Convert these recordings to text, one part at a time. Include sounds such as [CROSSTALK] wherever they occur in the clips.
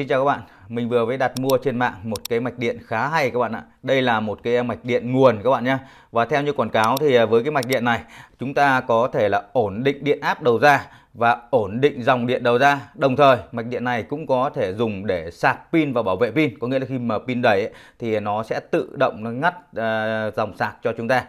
Xin chào các bạn, mình vừa mới đặt mua trên mạng một cái mạch điện khá hay các bạn ạ. Đây là một cái mạch điện nguồn các bạn nhé. Và theo như quảng cáo thì à, với cái mạch điện này chúng ta có thể là ổn định điện áp đầu ra và ổn định dòng điện đầu ra. Đồng thời mạch điện này cũng có thể dùng để sạc pin và bảo vệ pin. Có nghĩa là khi mà pin đầy ấy, thì nó sẽ tự động nó ngắt uh, dòng sạc cho chúng ta.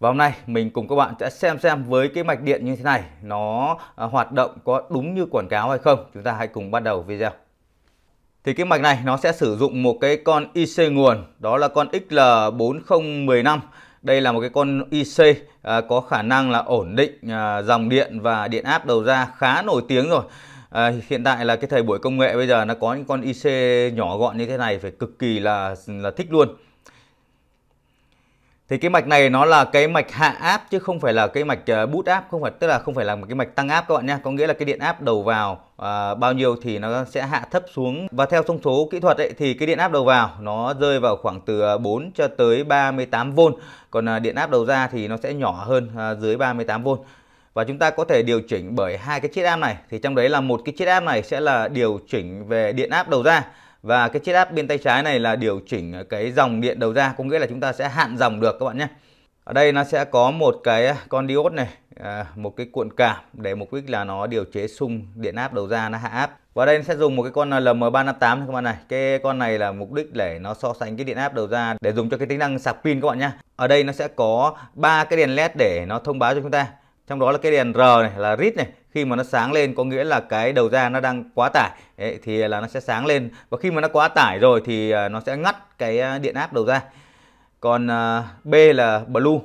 Và hôm nay mình cùng các bạn sẽ xem xem với cái mạch điện như thế này nó à, hoạt động có đúng như quảng cáo hay không. Chúng ta hãy cùng bắt đầu video thì cái mạch này nó sẽ sử dụng một cái con IC nguồn đó là con XL4015 đây là một cái con IC à, có khả năng là ổn định à, dòng điện và điện áp đầu ra khá nổi tiếng rồi à, hiện tại là cái thời buổi công nghệ bây giờ nó có những con IC nhỏ gọn như thế này phải cực kỳ là là thích luôn thì cái mạch này nó là cái mạch hạ áp chứ không phải là cái mạch ờ, bút áp không phải tức là không phải là một cái mạch tăng áp các bạn nhé có nghĩa là cái điện áp đầu vào à, bao nhiêu thì nó sẽ hạ thấp xuống và theo thông số kỹ thuật ấy, thì cái điện áp đầu vào nó rơi vào khoảng từ 4 ờ, cho tới 38V còn à, điện áp đầu ra thì nó sẽ nhỏ hơn à, dưới 38V và chúng ta có thể điều chỉnh bởi hai cái chiếc áp này thì trong đấy là một cái chiếc áp này sẽ là điều chỉnh về điện áp đầu ra và cái chiết áp bên tay trái này là điều chỉnh cái dòng điện đầu ra có nghĩa là chúng ta sẽ hạn dòng được các bạn nhé ở đây nó sẽ có một cái con diode này à, một cái cuộn cảm để mục đích là nó điều chế xung điện áp đầu ra nó hạ áp và đây nó sẽ dùng một cái con LM358 này các bạn này cái con này là mục đích để nó so sánh cái điện áp đầu ra để dùng cho cái tính năng sạc pin các bạn nhé ở đây nó sẽ có ba cái đèn led để nó thông báo cho chúng ta trong đó là cái đèn R này là rit này khi mà nó sáng lên có nghĩa là cái đầu ra nó đang quá tải Đấy, thì là nó sẽ sáng lên và khi mà nó quá tải rồi thì à, nó sẽ ngắt cái à, điện áp đầu ra còn à, B là blue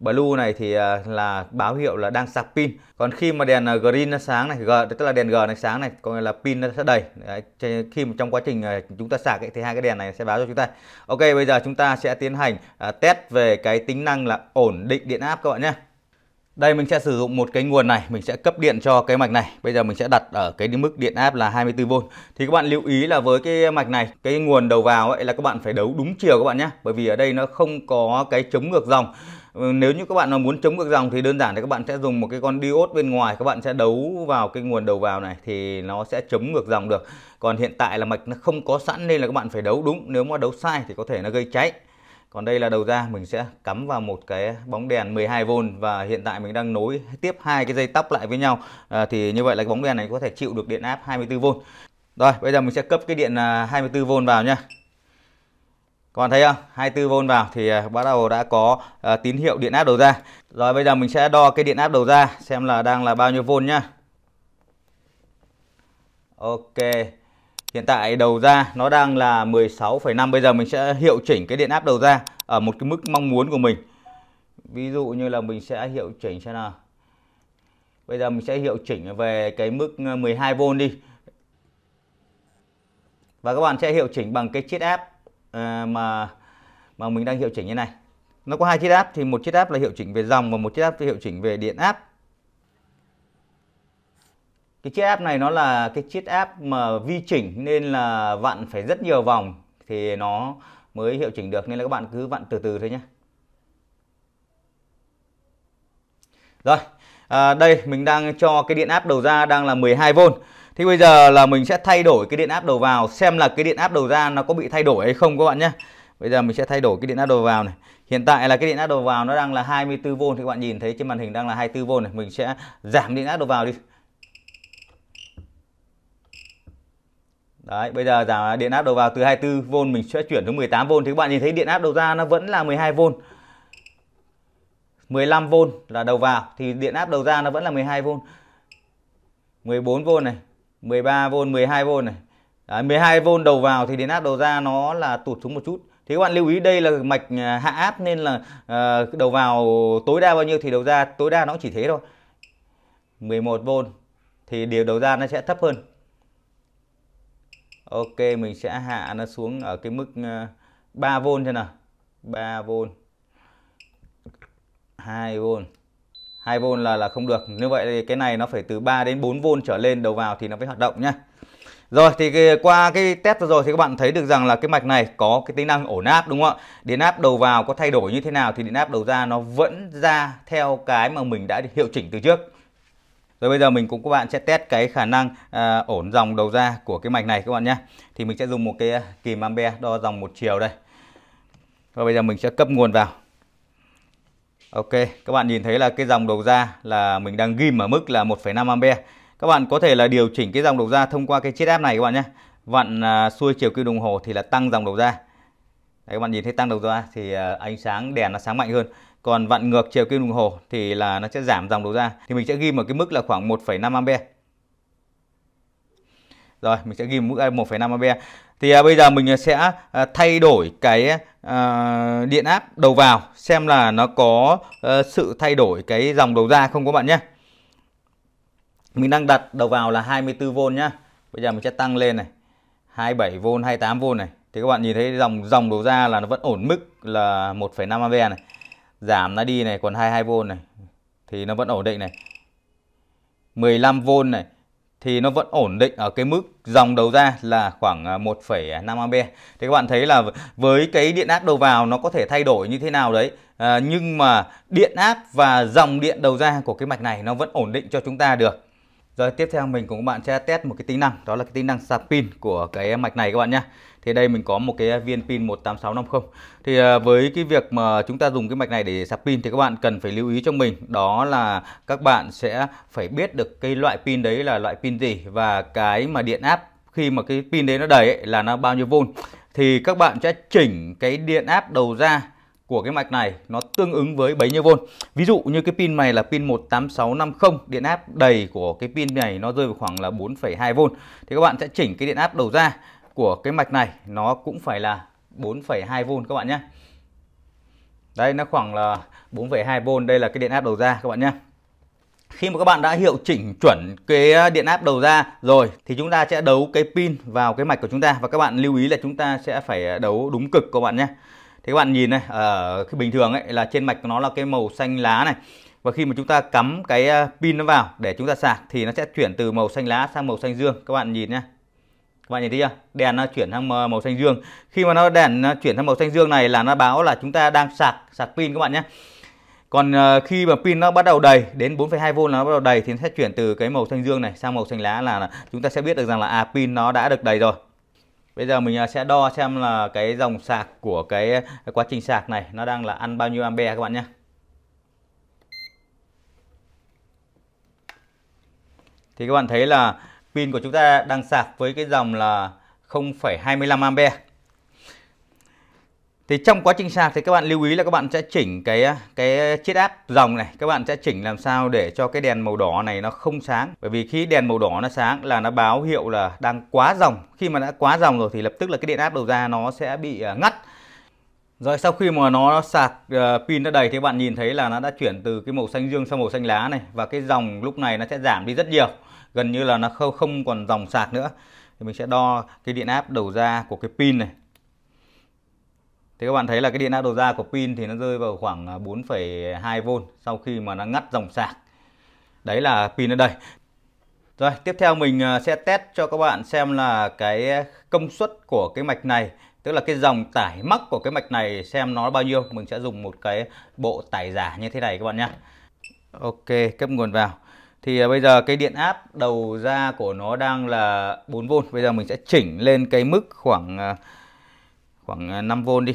blue này thì là báo hiệu là đang sạc pin còn khi mà đèn green nó sáng này g tức là đèn g này sáng này có nghĩa là pin nó sẽ đầy Đấy, khi mà trong quá trình chúng ta sạc ấy, thì hai cái đèn này sẽ báo cho chúng ta ok bây giờ chúng ta sẽ tiến hành test về cái tính năng là ổn định điện áp các bạn nhé đây mình sẽ sử dụng một cái nguồn này, mình sẽ cấp điện cho cái mạch này. Bây giờ mình sẽ đặt ở cái mức điện áp là 24V. Thì các bạn lưu ý là với cái mạch này, cái nguồn đầu vào ấy là các bạn phải đấu đúng chiều các bạn nhé. Bởi vì ở đây nó không có cái chống ngược dòng. Ừ, nếu như các bạn nào muốn chống ngược dòng thì đơn giản thì các bạn sẽ dùng một cái con diode bên ngoài các bạn sẽ đấu vào cái nguồn đầu vào này thì nó sẽ chống ngược dòng được. Còn hiện tại là mạch nó không có sẵn nên là các bạn phải đấu đúng, nếu mà đấu sai thì có thể nó gây cháy còn đây là đầu ra mình sẽ cắm vào một cái bóng đèn 12V và hiện tại mình đang nối tiếp hai cái dây tóc lại với nhau à, thì như vậy là cái bóng đèn này có thể chịu được điện áp 24V rồi bây giờ mình sẽ cấp cái điện 24V à, vào nhé còn thấy không 24V vào thì à, bắt đầu đã có à, tín hiệu điện áp đầu ra rồi bây giờ mình sẽ đo cái điện áp đầu ra xem là đang là bao nhiêu V nhá Ok Hiện tại đầu ra nó đang là 16,5 bây giờ mình sẽ hiệu chỉnh cái điện áp đầu ra ở một cái mức mong muốn của mình. Ví dụ như là mình sẽ hiệu chỉnh xem nào. Bây giờ mình sẽ hiệu chỉnh về cái mức 12V ờ, đi. Và các bạn sẽ hiệu chỉnh bằng cái chiết áp ờ, mà mà mình đang hiệu chỉnh như này. Nó có hai chiết áp thì một chiết áp là hiệu chỉnh về dòng và một chiết áp thì hiệu chỉnh về điện áp cái chiếc app này nó là cái chiếc app mà vi chỉnh nên là vặn phải rất nhiều vòng thì nó mới hiệu chỉnh được nên là các bạn cứ vặn từ từ thôi nhé rồi à, đây mình đang cho cái điện áp đầu ra đang là 12V thì bây giờ là mình sẽ thay đổi cái điện áp đầu vào xem là cái điện áp đầu ra nó có bị thay đổi hay không các bạn nhé bây giờ mình sẽ thay đổi cái điện áp đầu vào này hiện tại là cái điện áp đầu vào nó đang là 24V thì các bạn nhìn thấy trên màn hình đang là 24V này mình sẽ giảm điện áp đầu vào đi Đấy, bây giờ giảm điện áp đầu vào từ 24V mình sẽ chuyển xuống 18V thì các bạn nhìn thấy điện áp đầu ra nó vẫn là 12V. 15V là đầu vào thì điện áp đầu ra nó vẫn là 12V. 14V này, 13V, 12V này. Đấy, 12V đầu vào thì điện áp đầu ra nó là tụt xuống một chút. Thì các bạn lưu ý đây là mạch à, hạ áp nên là uh, đầu vào tối đa bao nhiêu thì đầu ra tối đa nó chỉ thế thôi. 11V thì điều đầu ra nó sẽ thấp hơn ok mình sẽ hạ nó xuống ở cái mức 3V ờ, cho nào 3V 2V 2V là là không được như vậy thì cái này nó phải từ 3 đến 4V trở lên đầu vào thì nó mới hoạt động nhá rồi thì qua cái test vừa rồi thì các bạn thấy được rằng là cái mạch này có cái tính năng ổn áp đúng không ạ? Điện áp đầu vào có thay đổi như thế nào thì điện áp đầu ra nó vẫn ra theo cái mà mình đã hiệu chỉnh từ trước. Rồi bây giờ mình cũng các bạn sẽ test cái khả năng à, ổn dòng đầu ra của cái mạch này các bạn nhé. Thì mình sẽ dùng một cái à, kìm ampe đo dòng một chiều đây. Và bây giờ mình sẽ cấp nguồn vào. Ok, các bạn nhìn thấy là cái dòng đầu ra là mình đang ghim ở mức là 1,5 ampe. Các bạn có thể là điều chỉnh cái dòng đầu ra thông qua cái chiếc áp này các bạn nhé. Vặn à, xuôi chiều kim đồng hồ thì là tăng dòng đầu ra. Đấy các bạn nhìn thấy tăng đầu ra thì à, ánh sáng đèn nó sáng mạnh hơn còn vặn ngược chiều kim đồng hồ thì là nó sẽ giảm dòng đầu ra thì mình sẽ ghi một cái mức là khoảng 1,5 ampe rồi mình sẽ ghi mức 1,5 ampe thì à, bây giờ mình sẽ à, thay đổi cái à, điện áp đầu vào xem là nó có à, sự thay đổi cái dòng đầu ra không các bạn nhé mình đang đặt đầu vào là 24V nhá bây giờ mình sẽ tăng lên này 27V 28V này thì các bạn nhìn thấy dòng dòng đầu ra là nó vẫn ổn mức là 1,5 ampe này giảm nó đi này còn 22V này thì nó vẫn ổn định này 15V này thì nó vẫn ổn định ở cái mức dòng đầu ra là khoảng 1,5 à, ampe. Thì các bạn thấy là với cái điện áp đầu vào nó có thể thay đổi như thế nào đấy. À, nhưng mà điện áp và dòng điện đầu ra của cái mạch này nó vẫn ổn định cho chúng ta được. Rồi tiếp theo mình cùng các bạn sẽ test một cái tính năng đó là cái tính năng sạc pin của cái mạch này các bạn nhé thì đây mình có một cái viên pin 18650 thì à, với cái việc mà chúng ta dùng cái mạch này để sạc pin thì các bạn cần phải lưu ý cho mình đó là các bạn sẽ phải biết được cái loại pin đấy là loại pin gì và cái mà điện áp khi mà cái pin đấy nó đầy ấy, là nó bao nhiêu vôn thì các bạn sẽ chỉnh cái điện áp đầu ra của cái mạch này nó tương ứng với bấy nhiêu vôn Ví dụ như cái pin này là pin 18650, điện áp đầy của cái pin này nó rơi vào khoảng là 4,2 volt. Thì các bạn sẽ chỉnh cái điện áp đầu ra của cái mạch này nó cũng phải là 4,2V các bạn nhé đây nó khoảng là 4,2V đây là cái điện áp đầu ra các bạn nhé khi mà các bạn đã hiệu chỉnh chuẩn cái điện áp đầu ra rồi thì chúng ta sẽ đấu cái pin vào cái mạch của chúng ta và các bạn lưu ý là chúng ta sẽ phải đấu đúng cực các bạn nhé thì các bạn nhìn này ở ờ, cái bình thường ấy là trên mạch nó là cái màu xanh lá này và khi mà chúng ta cắm cái ờ, pin nó vào để chúng ta sạc thì nó sẽ chuyển từ màu xanh lá sang màu xanh dương các bạn nhìn nhé bạn nhìn thấy chưa đèn nó chuyển sang màu xanh dương khi mà nó đèn nó chuyển sang màu xanh dương này là nó báo là chúng ta đang sạc sạc pin các bạn nhé còn ờ, khi mà pin nó bắt đầu đầy đến 4,2V là nó bắt đầu đầy thì nó sẽ chuyển từ cái màu xanh dương này sang màu xanh lá là chúng ta sẽ biết được rằng là à pin nó đã được đầy rồi. Bây giờ mình ờ, sẽ đo xem là cái dòng sạc của cái quá trình sạc này nó đang là ăn bao nhiêu ampe các bạn nhé. Thì các bạn thấy là pin của chúng ta đang sạc với cái dòng là 0,25 ampe. Thì trong quá trình sạc thì các bạn lưu ý là các bạn sẽ chỉnh cái cái chiết áp dòng này, các bạn sẽ chỉnh làm sao để cho cái đèn màu đỏ này nó không sáng. Bởi vì khi đèn màu đỏ nó sáng là nó báo hiệu là đang quá dòng. Khi mà đã quá dòng rồi thì lập tức là cái điện áp đầu ra nó sẽ bị à, ngắt. Rồi sau khi mà nó sạc uh, pin đã đầy thì các bạn nhìn thấy là nó đã chuyển từ cái màu xanh dương sang màu xanh lá này và cái dòng lúc này nó sẽ giảm đi rất nhiều gần như là nó không không còn dòng sạc nữa thì mình sẽ đo cái điện áp đầu ra của cái pin này thì các bạn thấy là cái điện áp đầu ra của pin thì nó rơi vào khoảng 4,2V à, sau khi mà nó ngắt dòng sạc. Đấy là pin ở đây. Rồi, tiếp theo mình à, sẽ test cho các bạn xem là cái công suất của cái mạch này, tức là cái dòng tải mắc của cái mạch này xem nó bao nhiêu. Mình sẽ dùng một cái bộ tải giả như thế này các bạn nhé. Ok, cấp nguồn vào thì à, bây giờ cái điện áp đầu ra của nó đang là 4V bây giờ mình sẽ chỉnh lên cái mức khoảng à, khoảng 5V à, đi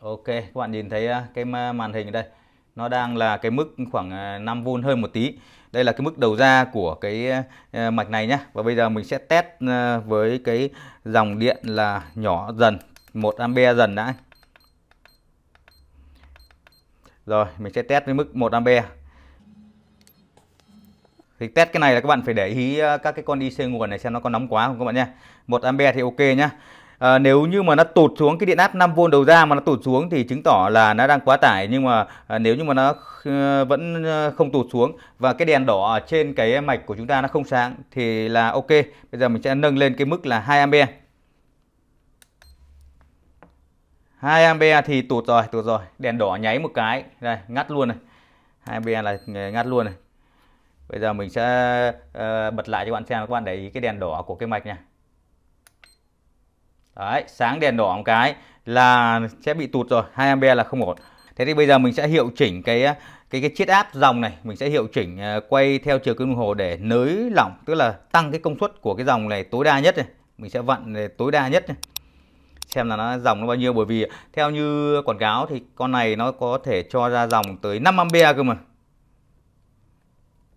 Ok các bạn nhìn thấy cái màn hình đây nó đang là cái mức khoảng 5V hơn một tí đây là cái mức đầu ra của cái mạch này nhá và bây giờ mình sẽ test với cái dòng điện là nhỏ dần 1A dần đã rồi mình sẽ test với mức 1A thì test cái này là các bạn phải để ý ờ, các cái con IC nguồn này xem nó có nóng quá không các bạn nha 1 ampe thì ok nhá à, nếu như mà nó tụt xuống cái điện áp 5V đầu ra mà nó tụt xuống thì chứng tỏ là nó đang quá tải nhưng mà à, nếu như mà nó vẫn không tụt xuống và cái đèn đỏ ở trên cái mạch của chúng ta nó không sáng thì là ok bây giờ mình sẽ nâng lên cái mức là 2 ampe 2 ampe thì tụt rồi tụt rồi đèn đỏ nháy một cái đây ngắt luôn này 2 ampe là ngắt luôn này bây giờ mình sẽ ờ, bật lại cho các bạn xem các bạn để ý cái đèn đỏ của cái mạch nha Đấy, sáng đèn đỏ một cái là sẽ bị tụt rồi 2 ampe là không ổn thế thì bây giờ mình sẽ hiệu chỉnh cái cái cái chiết áp dòng này mình sẽ hiệu chỉnh ờ, quay theo chiều kim đồng hồ để nới lỏng tức là tăng cái công suất của cái dòng này tối đa nhất này mình sẽ vặn để tối đa nhất này xem là nó dòng nó bao nhiêu bởi vì theo như quảng cáo thì con này nó có thể cho ra dòng tới 5 ampere cơ mà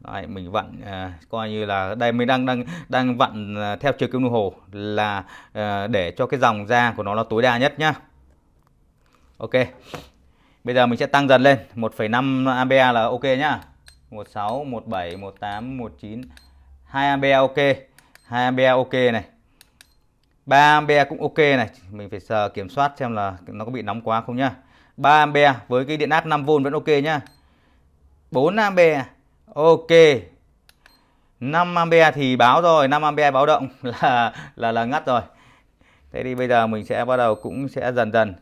Đấy, mình vặn à, coi như là đây mình đang đang đang vặn à, theo chiều kim đồng hồ là à, để cho cái dòng da của nó là tối đa nhất nhá. Ok. Bây giờ mình sẽ tăng dần lên 1,5 ampere là ok nhá. 16, 17, 18, 19 2 ampere ok. 2 ampere ok này. 3 ampere cũng ok này. Mình phải sờ kiểm soát xem là nó có bị nóng quá không nhá. 3 ampere với cái điện áp 5V vẫn ok nhá. 4 ampere Ok. 5 ampere thì báo rồi, 5 ampere báo động [LAUGHS] là là là ngắt rồi. Thế thì bây giờ mình sẽ bắt đầu cũng sẽ dần dần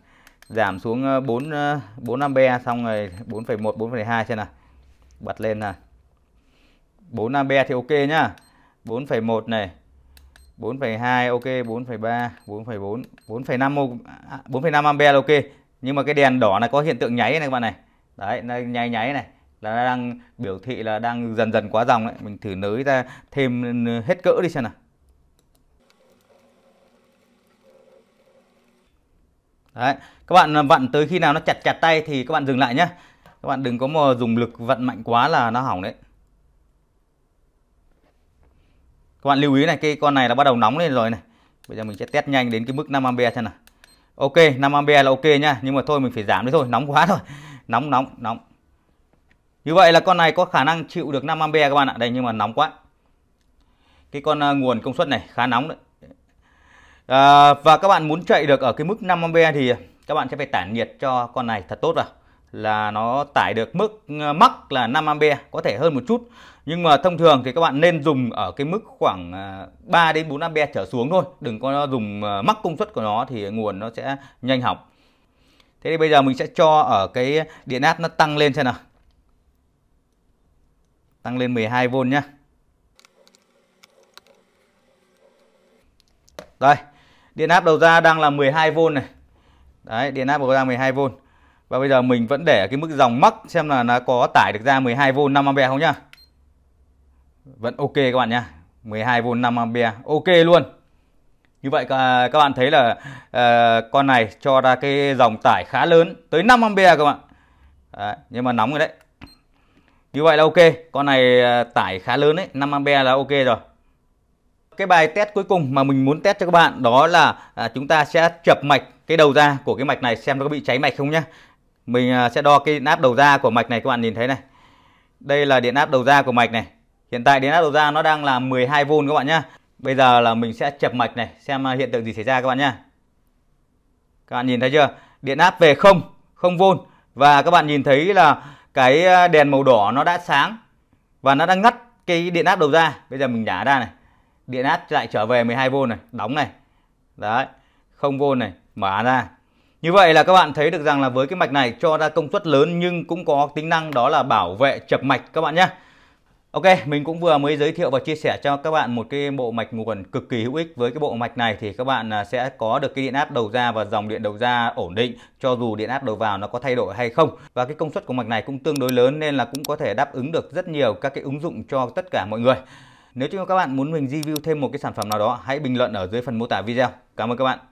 giảm xuống 4 4 ampe xong rồi 4,1 4,2 xem nào. Bật lên nào. 4 ampe thì ok nhá. 4,1 này. 4,2 ok, 4,3, 4,4, 4,5 4,5 ampere ok. Nhưng mà cái đèn đỏ này có hiện tượng nháy này các bạn này. Đấy, nó nháy nháy này là đang biểu thị là đang dần dần quá dòng đấy mình thử nới ra thêm hết cỡ đi xem nào đấy các bạn vặn tới khi nào nó chặt chặt tay thì các bạn dừng lại nhé các bạn đừng có mà dùng lực vặn mạnh quá là nó hỏng đấy các bạn lưu ý này cái con này là bắt đầu nóng lên rồi này bây giờ mình sẽ test nhanh đến cái mức 5 ampe xem nào ok 5 ampe là ok nhá nhưng mà thôi mình phải giảm đi thôi nóng quá rồi nóng nóng nóng như vậy là con này có khả năng chịu được 5 ampe các bạn ạ. Đây nhưng mà nóng quá. Cái con à, nguồn công suất này khá nóng đấy. À, và các bạn muốn chạy được ở cái mức 5 ampe thì các bạn sẽ phải tản nhiệt cho con này thật tốt vào là nó tải được mức à, mắc là 5 ampe có thể hơn một chút nhưng mà thông thường thì các bạn nên dùng ở cái mức khoảng 3 à, đến 4 ampe trở xuống thôi đừng có dùng mắc công suất của nó thì nguồn nó sẽ nhanh hỏng thế thì bây giờ mình sẽ cho ở cái điện áp nó tăng lên xem nào tăng lên 12V nhé. Đây, điện áp đầu ra đang là 12V này. Đấy, điện áp đầu ra 12V. Và bây giờ mình vẫn để cái mức dòng mắc xem là nó có tải được ra 12V 5A không nhá. Vẫn ok các bạn nhá. 12V 5A ok luôn. Như vậy các bạn thấy là uh, con này cho ra cái dòng tải khá lớn tới 5A các bạn. Đấy, nhưng mà nóng rồi đấy như vậy là ok con này à, tải khá lớn đấy 5 ampe là ok rồi cái bài test cuối cùng mà mình muốn test cho các bạn đó là à, chúng ta sẽ chập mạch cái đầu ra của cái mạch này xem nó có bị cháy mạch không nhá mình à, sẽ đo cái điện áp đầu ra của mạch này các bạn nhìn thấy này đây là điện áp đầu ra của mạch này hiện tại điện áp đầu ra nó đang là 12V các bạn nhá bây giờ là mình sẽ chập mạch này xem hiện tượng gì xảy ra các bạn nhá các bạn nhìn thấy chưa điện áp về không không v và các bạn nhìn thấy là cái ờ, đèn màu đỏ nó đã sáng và nó đang ngắt cái điện áp đầu ra bây giờ mình nhả ra này điện áp lại trở về 12V này đóng này đấy không v này mở ra như vậy là các bạn thấy được rằng là với cái mạch này cho ra công suất lớn nhưng cũng có tính năng đó là bảo vệ chập mạch các bạn nhé Ok, mình cũng vừa mới giới thiệu và chia sẻ cho các bạn một cái bộ mạch nguồn cực kỳ hữu ích với cái bộ mạch này thì các bạn à, sẽ có được cái điện áp đầu ra và dòng điện đầu ra ổn định cho dù điện áp đầu vào nó có thay đổi hay không. Và cái công suất của mạch này cũng tương đối lớn nên là cũng có thể đáp ứng được rất nhiều các cái ứng dụng cho tất cả mọi người. Nếu như các bạn muốn mình review thêm một cái sản phẩm nào đó, hãy bình luận ở dưới phần mô tả video. Cảm ơn các bạn.